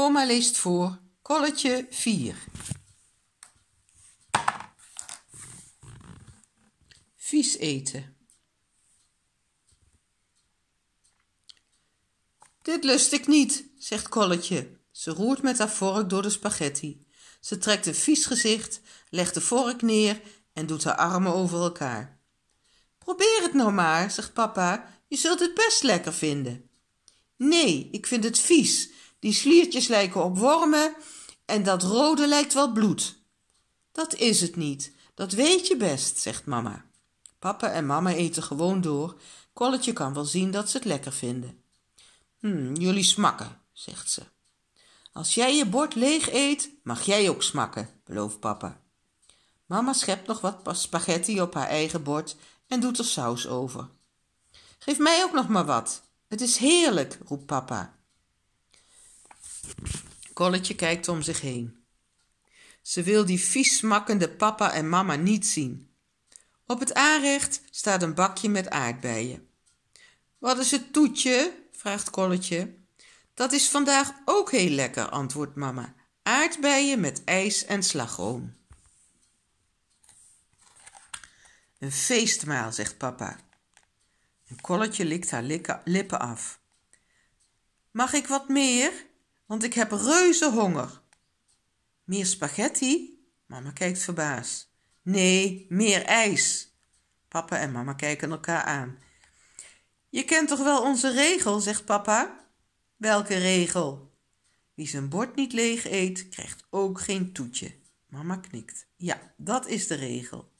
Oma leest voor, kolletje 4. 'Vies eten. Dit lust ik niet, zegt Kolletje. Ze roert met haar vork door de spaghetti. Ze trekt een vies gezicht, legt de vork neer en doet haar armen over elkaar. Probeer het nou maar, zegt papa. Je zult het best lekker vinden. Nee, ik vind het vies die sliertjes lijken op wormen en dat rode lijkt wel bloed. Dat is het niet, dat weet je best, zegt mama. Papa en mama eten gewoon door. Kolletje kan wel zien dat ze het lekker vinden. Hm, jullie smakken, zegt ze. Als jij je bord leeg eet, mag jij ook smakken, belooft papa. Mama schept nog wat spaghetti op haar eigen bord en doet er saus over. Geef mij ook nog maar wat. Het is heerlijk, roept papa. Kolletje kijkt om zich heen. Ze wil die vies smakkende papa en mama niet zien. Op het aanrecht staat een bakje met aardbeien. Wat is het toetje? vraagt Kolletje. Dat is vandaag ook heel lekker, antwoordt mama. Aardbeien met ijs en slagroom. Een feestmaal, zegt papa. En kolletje likt haar lippen af. Mag ik wat meer? want ik heb reuze honger. Meer spaghetti? Mama kijkt verbaasd. Nee, meer ijs. Papa en mama kijken elkaar aan. Je kent toch wel onze regel, zegt papa. Welke regel? Wie zijn bord niet leeg eet, krijgt ook geen toetje. Mama knikt. Ja, dat is de regel.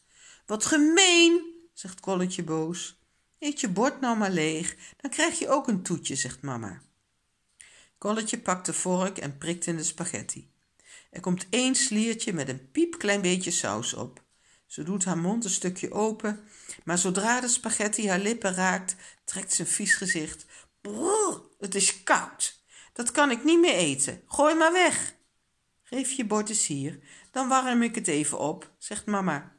Wat gemeen, zegt Kolletje boos. Eet je bord nou maar leeg, dan krijg je ook een toetje, zegt mama. Kolletje pakt de vork en prikt in de spaghetti. Er komt één sliertje met een piepklein beetje saus op. Ze doet haar mond een stukje open, maar zodra de spaghetti haar lippen raakt, trekt ze een vies gezicht. Brrr, het is koud. Dat kan ik niet meer eten. Gooi maar weg. Geef je bord eens hier, dan warm ik het even op, zegt mama.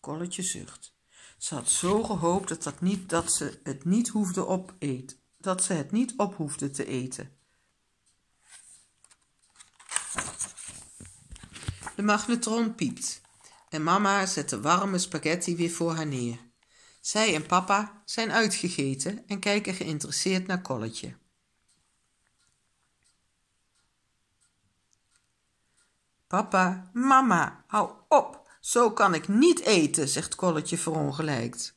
Kolletje zucht. Ze had zo gehoopt dat, dat, niet, dat ze het niet hoefde op eet, dat ze het niet op hoefde te eten. De magnetron piept en mama zet de warme spaghetti weer voor haar neer. Zij en papa zijn uitgegeten en kijken geïnteresseerd naar Kolletje. Papa, mama, hou op, zo kan ik niet eten, zegt Kolletje verongelijkt.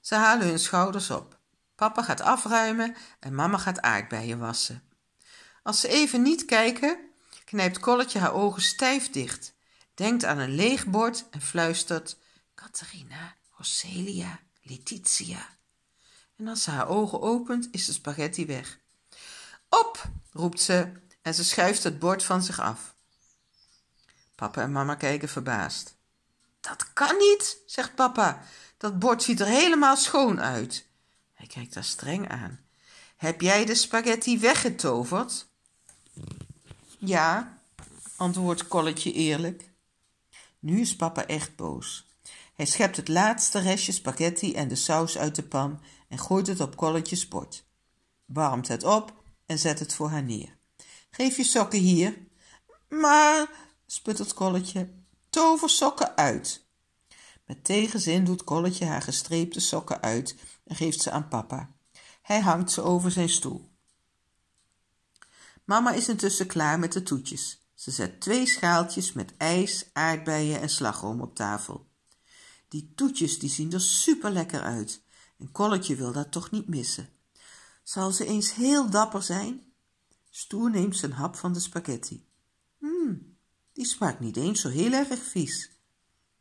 Ze halen hun schouders op. Papa gaat afruimen en mama gaat aardbeien wassen. Als ze even niet kijken, knijpt Colletje haar ogen stijf dicht, denkt aan een leeg bord en fluistert: Catharina, Roselia, Letitia. En als ze haar ogen opent, is de spaghetti weg. Op, roept ze en ze schuift het bord van zich af. Papa en mama kijken verbaasd. Dat kan niet, zegt papa. Dat bord ziet er helemaal schoon uit. Hij kijkt haar streng aan. Heb jij de spaghetti weggetoverd? Ja, antwoordt Kolletje eerlijk. Nu is papa echt boos. Hij schept het laatste restje spaghetti en de saus uit de pan en gooit het op Kolletjes bord. Warmt het op en zet het voor haar neer. Geef je sokken hier. Maar, sputtert Kolletje, tover sokken uit. Met tegenzin doet Kolletje haar gestreepte sokken uit en geeft ze aan papa. Hij hangt ze over zijn stoel. Mama is intussen klaar met de toetjes. Ze zet twee schaaltjes met ijs, aardbeien en slagroom op tafel. Die toetjes die zien er super lekker uit en Kolletje wil dat toch niet missen. Zal ze eens heel dapper zijn? Stoer neemt zijn hap van de spaghetti. Hmm, die smaakt niet eens zo heel erg vies.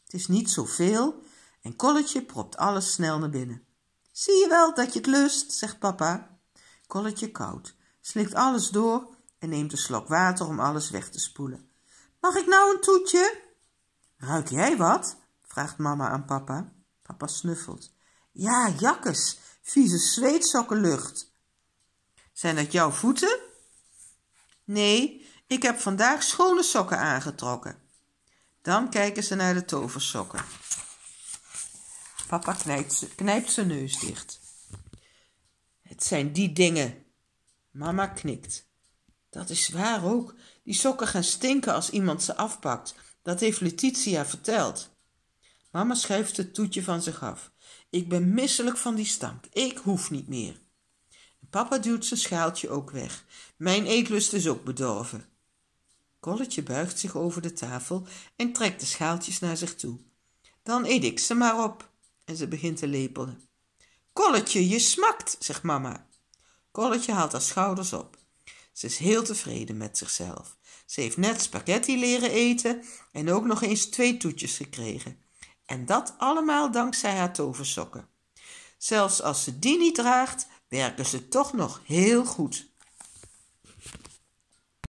Het is niet zoveel en Kolletje propt alles snel naar binnen. Zie je wel dat je het lust, zegt papa. Kolletje koud, slikt alles door en neemt een slok water om alles weg te spoelen. Mag ik nou een toetje? Ruik jij wat? vraagt mama aan papa. Papa snuffelt. Ja, jakkes, vieze lucht. Zijn dat jouw voeten? Nee, ik heb vandaag schone sokken aangetrokken. Dan kijken ze naar de toversokken. Papa knijpt, knijpt zijn neus dicht. Het zijn die dingen. Mama knikt. Dat is waar ook. Die sokken gaan stinken als iemand ze afpakt. Dat heeft Letitia verteld. Mama schuift het toetje van zich af. Ik ben misselijk van die stank. Ik hoef niet meer. Papa duwt zijn schaaltje ook weg. Mijn eetlust is ook bedorven. Kolletje buigt zich over de tafel en trekt de schaaltjes naar zich toe. Dan eet ik ze maar op. En ze begint te lepelen. Kolletje, je smakt, zegt mama. Kolletje haalt haar schouders op. Ze is heel tevreden met zichzelf. Ze heeft net spaghetti leren eten en ook nog eens twee toetjes gekregen. En dat allemaal dankzij haar toversokken. Zelfs als ze die niet draagt, werken ze toch nog heel goed.